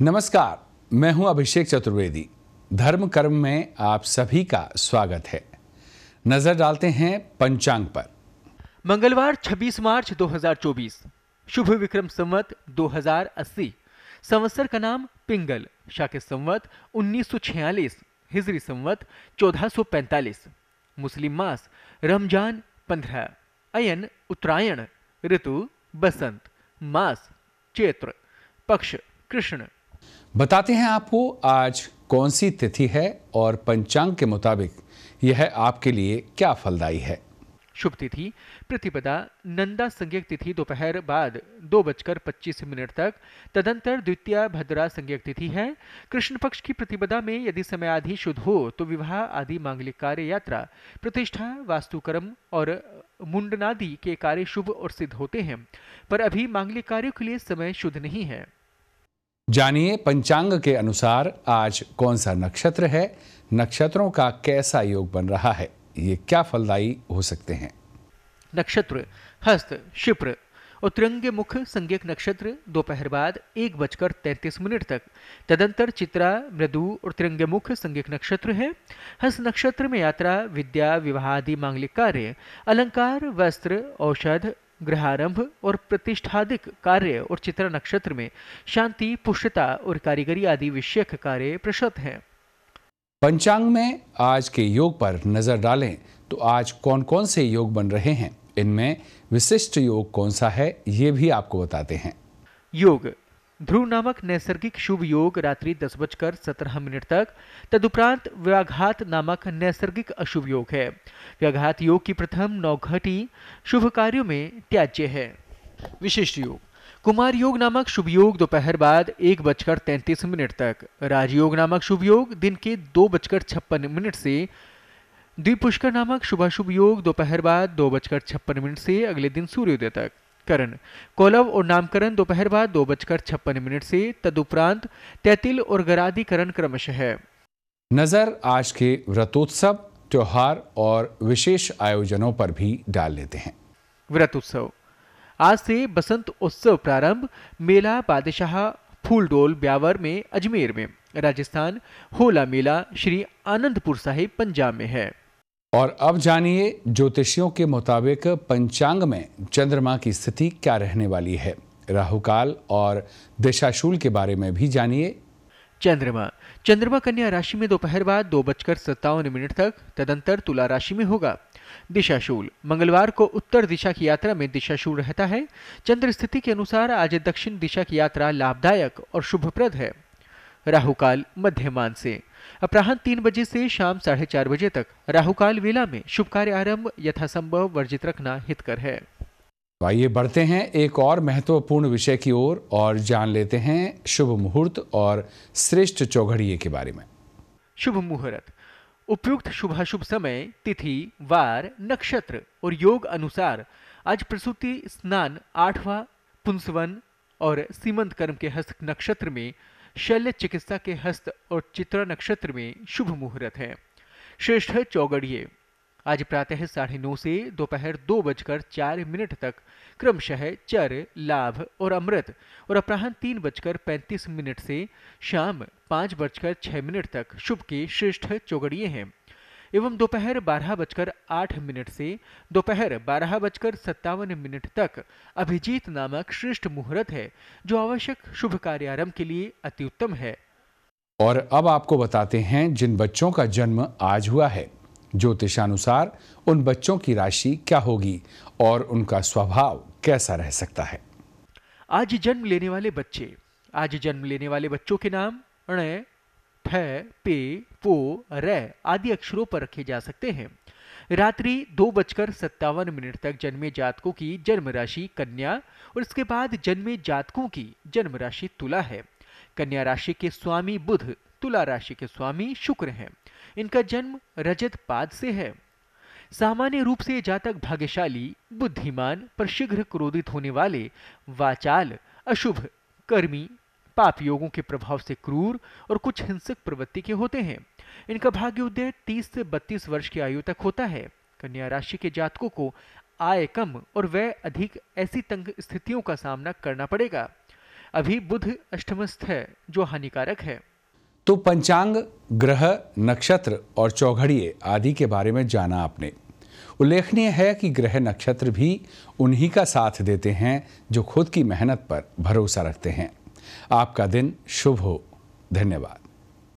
नमस्कार मैं हूं अभिषेक चतुर्वेदी धर्म कर्म में आप सभी का स्वागत है नजर डालते हैं पंचांग पर मंगलवार 26 मार्च 2024 शुभ विक्रम संवत 2080 संवत्सर का नाम पिंगल शाके संवत 1946 हिजरी संवत 1445 मुस्लिम मास रमजान 15 अयन उत्तरायण ऋतु बसंत मास चैत्र पक्ष कृष्ण बताते हैं आपको आज कौन सी तिथि है और पंचांग के मुताबिक यह आपके लिए क्या फलदायी है शुभ तिथि प्रतिपदा नंदा संज्ञक तिथि दोपहर बाद दो बजकर पच्चीस मिनट तक तदंतर द्वितीय भद्रा संज्ञक तिथि है कृष्ण पक्ष की प्रतिपदा में यदि समय आदि शुद्ध हो तो विवाह आदि मांगलिक कार्य यात्रा प्रतिष्ठा वास्तुकर्म और मुंडनादि के कार्य शुभ और सिद्ध होते हैं पर अभी मांगलिक कार्यों के लिए समय शुद्ध नहीं है जानिए पंचांग के अनुसार आज कौन सा नक्षत्र है नक्षत्रों का कैसा योग बन रहा है ये क्या फलदायी हो सकते हैं नक्षत्र हस्त क्षिप्र उत्तरंग मुख संज्ञक नक्षत्र दोपहर बाद एक बजकर तैंतीस मिनट तक तदंतर चित्रा मृदु और तिरंगे मुख संज्ञक नक्षत्र है हस्त नक्षत्र में यात्रा विद्या विवाह आदि मांगलिक कार्य अलंकार वस्त्र औषध ग्रहारंभ और प्रतिष्ठादिक कार्य और चित्र नक्षत्र में शांति पुष्यता और कारीगरी आदि विषयक कार्य प्रशत हैं पंचांग में आज के योग पर नजर डालें तो आज कौन कौन से योग बन रहे हैं इनमें विशिष्ट योग कौन सा है ये भी आपको बताते हैं योग ध्रुव नामक नैसर्गिक शुभ योग रात्रि दस बजकर सत्रह मिनट तक तदुपरांत व्याघात नामक नैसर्गिक अशुभ योग है व्याघात योग की प्रथम घटी शुभ कार्यो में त्याज्य है विशिष्ट योग कुमार योग नामक शुभ योग दोपहर बाद एक बजकर तैंतीस मिनट तक राजयोग नामक शुभ योग दिन के दो बजकर छप्पन मिनट से द्विपुष्कर नामक शुभ शुभ योग दोपहर बाद दो बजकर छप्पन मिनट से अगले दिन सूर्योदय तक करण कोलव और नामकरण दोपहर बाद दो बजकर छप्पन मिनट से तदुपरांत तैतिल और गराधिकरण क्रमश है नजर आज के व्रतोत्सव त्योहार और विशेष आयोजनों पर भी डाल लेते हैं व्रत उत्सव आज से बसंत उत्सव प्रारंभ मेला बादशाह फूलडोल ब्यावर में अजमेर में राजस्थान होला मेला श्री आनंदपुर साहिब पंजाब में है और अब जानिए ज्योतिषियों के मुताबिक पंचांग में चंद्रमा की स्थिति क्या रहने वाली है राहु काल और दिशाशूल के बारे में भी जानिए चंद्रमा चंद्रमा कन्या राशि में दोपहर बाद दो बजकर सत्तावन मिनट तक तदंतर तुला राशि में होगा दिशाशूल मंगलवार को उत्तर दिशा की यात्रा में दिशाशूल रहता है चंद्र स्थिति के अनुसार आज दक्षिण दिशा की यात्रा लाभदायक और शुभप्रद है राहुकाल मध्यमान से अपराहन तीन बजे से शाम साढ़े चार बजे तक राहुकाल वेला में शुभ कार्य आरंभ यथासंभव वर्जित रखना हितकर है आइए बढ़ते हैं एक और महत्वपूर्ण विषय की ओर और, और जान लेते हैं शुभ मुहूर्त और श्रेष्ठ चौघड़िए के बारे में शुभ मुहूर्त उपयुक्त शुभाशुभ समय तिथि वार नक्षत्र और योग अनुसार आज प्रसूति स्नान आठवा पुंसवन और सीमंत कर्म के हस्त नक्षत्र में शल्य चिकित्सा के हस्त और चित्रा नक्षत्र में शुभ मुहूर्त है श्रेष्ठ है चौगड़िए आज प्रातः साढ़े नौ से दोपहर दो, दो बजकर चार मिनट तक क्रमशः चर लाभ और अमृत और अपराहन तीन बजकर पैंतीस मिनट से शाम पाँच बजकर छः मिनट तक शुभ के श्रेष्ठ चौगड़िए हैं एवं दोपहर बारह बजकर आठ मिनट से दोपहर बारह बजकर सत्तावन मिनट तक अभिजीत नामक श्रेष्ठ मुहूर्त है जो आवश्यक शुभ कार्यारंभ के लिए उत्तम है और अब आपको बताते हैं जिन बच्चों का जन्म आज हुआ है ज्योतिषानुसार उन बच्चों की राशि क्या होगी और उनका स्वभाव कैसा रह सकता है आज जन्म लेने वाले बच्चे आज जन्म लेने वाले बच्चों के नाम अणय फ पे पो र आदि अक्षरों पर रखे जा सकते हैं रात्रि दो बजकर सत्तावन मिनट तक जन्मे जातकों की जन्म राशि कन्या और इसके बाद जन्मे जातकों की जन्म राशि तुला है कन्या राशि के स्वामी बुध तुला राशि के स्वामी शुक्र हैं इनका जन्म रजत पाद से है सामान्य रूप से जातक भाग्यशाली बुद्धिमान पर शीघ्र क्रोधित होने वाले वाचाल अशुभ कर्मी पाप योगों के प्रभाव से क्रूर और कुछ हिंसक प्रवृत्ति के होते हैं इनका भाग्य उदय 30 से 32 वर्ष की आयु तक होता है कन्या राशि के जातकों को आय कम और व्यय अधिक ऐसी तंग स्थितियों का सामना करना पड़ेगा अभी बुध अष्टमस्थ है जो हानिकारक है तो पंचांग ग्रह नक्षत्र और चौघड़िए आदि के बारे में जाना आपने उल्लेखनीय है कि ग्रह नक्षत्र भी उन्हीं का साथ देते हैं जो खुद की मेहनत पर भरोसा रखते हैं आपका दिन शुभ हो धन्यवाद